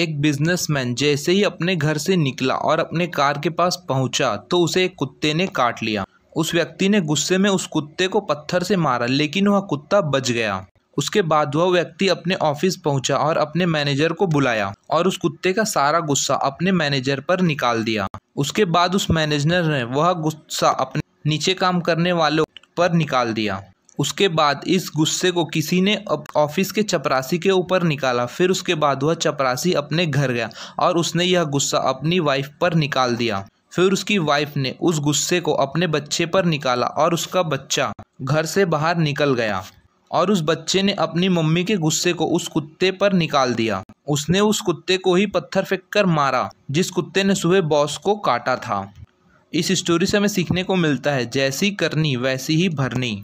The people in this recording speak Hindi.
एक बिजनेसमैन जैसे ही अपने घर से निकला और अपने कार के पास पहुंचा तो उसे एक कुत्ते ने काट लिया उस व्यक्ति ने गुस्से में उस कुत्ते को पत्थर से मारा लेकिन वह कुत्ता बच गया उसके बाद वह व्यक्ति अपने ऑफिस पहुंचा और अपने मैनेजर को बुलाया और उस कुत्ते का सारा गुस्सा अपने मैनेजर पर निकाल दिया उसके बाद उस मैनेजर ने वह गुस्सा अपने नीचे काम करने वालों पर निकाल दिया उसके बाद इस गुस्से को किसी ने ऑफिस के चपरासी के ऊपर निकाला फिर उसके बाद वह चपरासी अपने घर गया और उसने यह गुस्सा अपनी वाइफ पर निकाल दिया फिर उसकी वाइफ ने उस गुस्से को अपने बच्चे पर निकाला और उसका बच्चा घर से बाहर निकल गया और उस बच्चे ने अपनी मम्मी के गुस्से को उस कुत्ते पर निकाल दिया उसने उस कुत्ते को ही पत्थर फेंक कर मारा जिस कुत्ते ने सुबह बॉस को काटा था इस स्टोरी से हमें सीखने को मिलता है जैसी करनी वैसी ही भरनी